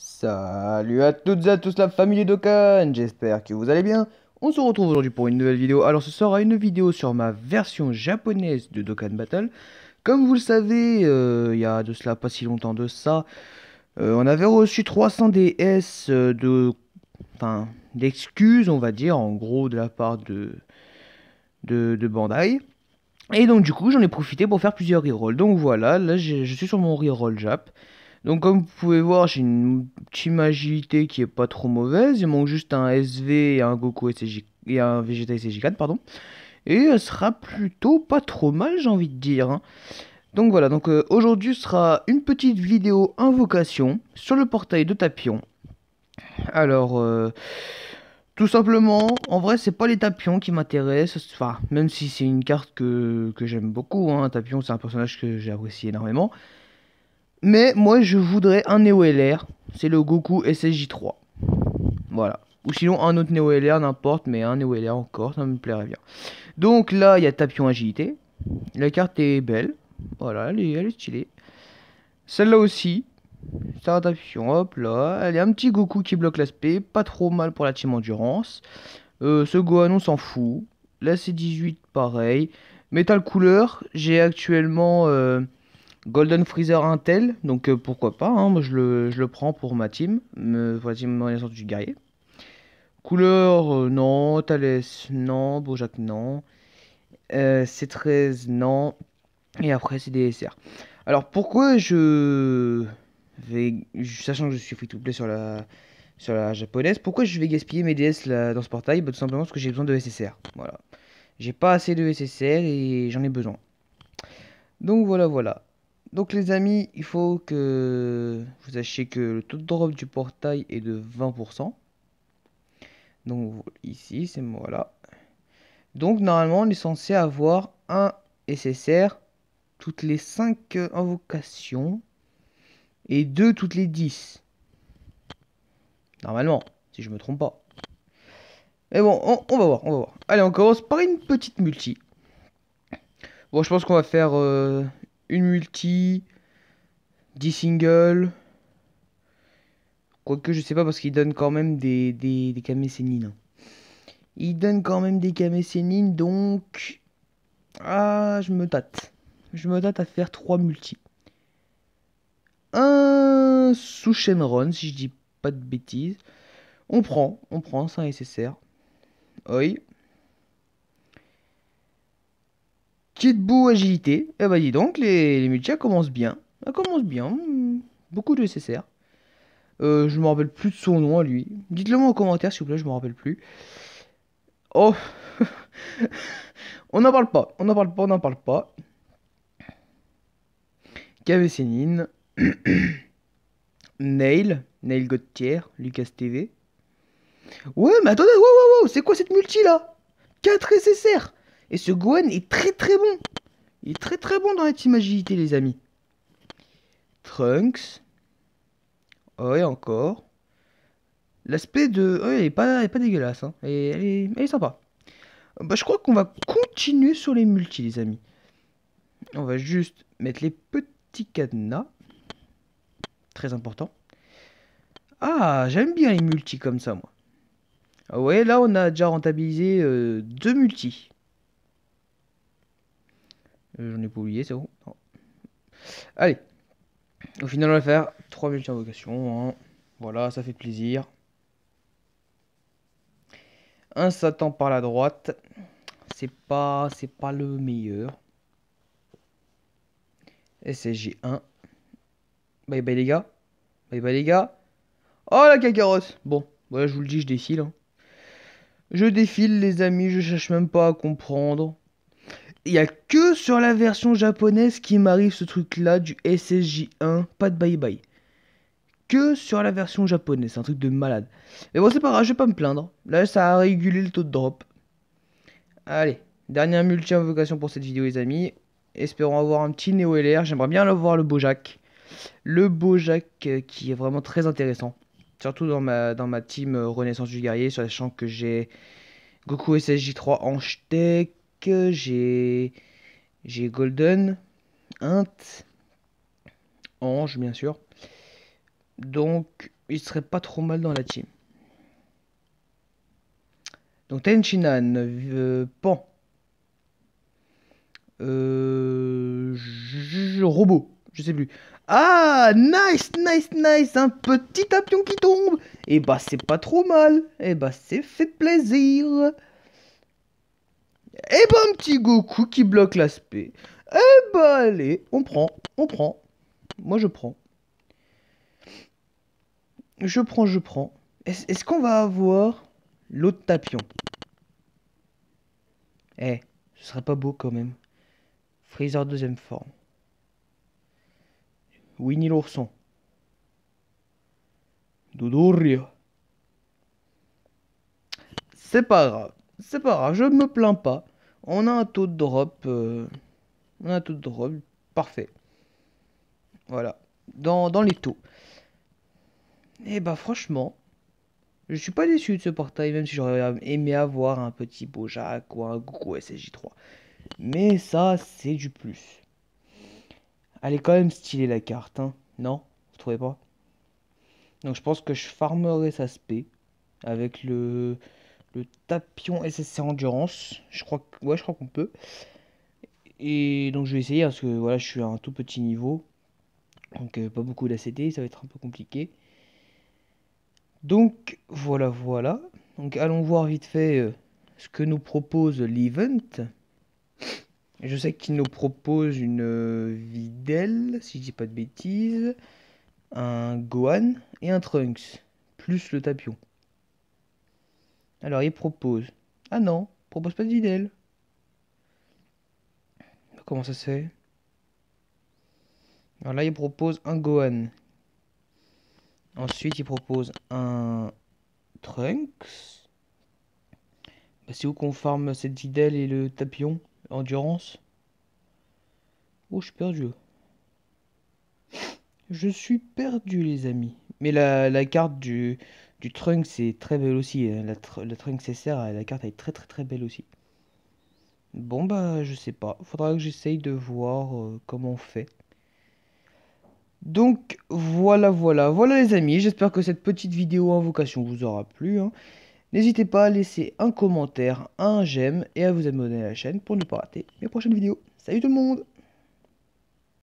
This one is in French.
Salut à toutes et à tous la famille Dokkan, j'espère que vous allez bien. On se retrouve aujourd'hui pour une nouvelle vidéo. Alors ce sera une vidéo sur ma version japonaise de Dokkan Battle. Comme vous le savez, euh, il y a de cela pas si longtemps de ça, euh, on avait reçu 300 DS euh, de... Enfin, d'excuses, on va dire, en gros, de la part de, de, de Bandai. Et donc du coup, j'en ai profité pour faire plusieurs rerolls. Donc voilà, là je suis sur mon reroll Jap. Donc comme vous pouvez voir, j'ai une petite agilité qui est pas trop mauvaise. Il manque juste un SV et un Goku SSJ et un Vegeta 4 pardon. Et elle euh, sera plutôt pas trop mal, j'ai envie de dire. Hein. Donc voilà, donc euh, aujourd'hui sera une petite vidéo invocation sur le portail de Tapion. Alors, euh, tout simplement, en vrai, c'est pas les Tapions qui m'intéressent. Enfin, même si c'est une carte que, que j'aime beaucoup. un hein. Tapion, c'est un personnage que j'apprécie énormément. Mais moi, je voudrais un Neo LR. C'est le Goku SSJ3. Voilà. Ou sinon, un autre Neo LR, n'importe, mais un Neo LR encore, ça me plairait bien. Donc là, il y a Tapion Agilité. La carte est belle. Voilà, elle est, stylée. Celle-là aussi. Star Tapion, hop là. Elle est un petit Goku qui bloque l'aspect. Pas trop mal pour la team Endurance. Euh, ce Gohan, on s'en fout. Là, C18, pareil. Metal Couleur, j'ai actuellement. Euh, Golden Freezer Intel, donc euh, pourquoi pas, hein, moi je le, je le, prends pour ma team, me voici mon essence du guerrier. Couleur, euh, non, Thales, non, Bojack, non, euh, C13, non, et après c'est des Alors pourquoi je vais, sachant que je suis free to play sur la, sur la japonaise, pourquoi je vais gaspiller mes DS là, dans ce portail bah, Tout simplement parce que j'ai besoin de SSR, voilà. J'ai pas assez de SSR et j'en ai besoin. Donc voilà, voilà. Donc les amis, il faut que vous sachiez que le taux de drop du portail est de 20%. Donc ici, c'est moi, là. Donc normalement, on est censé avoir un SSR toutes les 5 invocations et 2 toutes les 10. Normalement, si je me trompe pas. Mais bon, on, va voir, on va voir. Allez, on commence par une petite multi. Bon, je pense qu'on va faire euh, une multi, 10 singles. Quoique je sais pas parce qu'il donne quand même des, des, hein. Il donne quand même des camécénines donc... Ah je me tâte. Je me date à faire trois multi. Un sous Shenron si je dis pas de bêtises. On prend, on prend, c'est nécessaire. Oi. Petite boue agilité. Eh ben dis donc, les, les elles commencent bien. Elles ah, commencent bien. Hmm, beaucoup de SSR. Euh, je me rappelle plus de son nom à lui. Dites-le moi en commentaire s'il vous plaît, je me rappelle plus. Oh On n'en parle pas, on n'en parle pas, on n'en parle pas. Sénine. Nail, Nail Gauthier, Lucas TV. Ouais, mais attendez, wow, wow, wow, c'est quoi cette multi là 4 SSR et ce Gwen est très très bon. Il est très très bon dans la team les amis. Trunks. Ouais, oh, encore. L'aspect de... Ouais, oh, elle est pas, dégueulasse. Hein. est, sympa. Bah, je crois qu'on va continuer sur les multis, les amis. On va juste mettre les petits cadenas. Très important. Ah, j'aime bien les multis comme ça, moi. Ah ouais, là, on a déjà rentabilisé euh, deux multis. Euh, j'en ai pas oublié, c'est bon. Allez. Au final, on va faire 3 invocations hein. Voilà, ça fait plaisir. Un Satan par la droite. C'est pas, c'est pas le meilleur. SSG1. Bye bye les gars. Bye bye les gars. Oh la cacarosse. Bon, voilà, je vous le dis, je défile. Hein. Je défile les amis, je cherche même pas à comprendre. Il n'y a que sur la version japonaise qui m'arrive ce truc-là du SSJ1, pas de bye-bye. Que sur la version japonaise, c'est un truc de malade. Mais bon, c'est pas grave, je vais pas me plaindre. Là, ça a régulé le taux de drop. Allez, dernière multi-invocation pour cette vidéo, les amis. Espérons avoir un petit Néo LR. J'aimerais bien voir le Bojack. Le Bojack euh, qui est vraiment très intéressant. Surtout dans ma, dans ma team euh, Renaissance du Guerrier, sachant que j'ai Goku SSJ3 en Tech, j'ai j'ai Golden, Int, Ange bien sûr. Donc il serait pas trop mal dans la team. Donc Tenchinan, euh, Pan, euh, robot, je sais plus. Ah, nice, nice, nice, un petit tapion qui tombe. Et eh bah c'est pas trop mal. Et eh bah c'est fait plaisir. Et eh ben, un petit Goku qui bloque l'aspect. Et eh ben, allez, on prend, on prend. Moi, je prends. Je prends, je prends. Est-ce qu'on va avoir l'autre tapion Eh, ce serait pas beau quand même. Freezer deuxième forme. Winnie l'ourson. Dodoria. C'est pas grave c'est pas grave, je me plains pas. On a un taux de drop. Euh, on a un taux de drop parfait. Voilà. Dans, dans les taux. Et eh bah ben, franchement, je suis pas déçu de ce portail, même si j'aurais aimé avoir un petit beau Bojack ou un Goku SSJ3. Mais ça, c'est du plus. Elle est quand même stylée la carte, hein Non Vous trouvez pas Donc je pense que je farmerai sa spé avec le le tapion SSC Endurance. Je crois que, ouais, je crois qu'on peut. Et donc je vais essayer parce que voilà, je suis à un tout petit niveau. Donc euh, pas beaucoup d'ACD, ça va être un peu compliqué. Donc voilà, voilà. Donc allons voir vite fait euh, ce que nous propose l'event. Je sais qu'il nous propose une euh, Videl, si je dis pas de bêtises, un Gohan et un Trunks, plus le tapion. Alors il propose. Ah non, propose pas de videl Comment ça se fait Alors là, il propose un Gohan. Ensuite, il propose un Trunks. Bah, c'est où qu'on farme cette idèle et le tapion Endurance Oh, je suis perdu. Je suis perdu, les amis. Mais la, la carte du, du trunk, c'est très belle aussi. Hein. La, tr la, Trunks SR, la carte est très très très belle aussi. Bon bah je sais pas, faudra que j'essaye de voir euh, comment on fait. Donc voilà voilà, voilà les amis, j'espère que cette petite vidéo invocation vous aura plu. Hein. N'hésitez pas à laisser un commentaire, un j'aime et à vous abonner à la chaîne pour ne pas rater mes prochaines vidéos. Salut tout le monde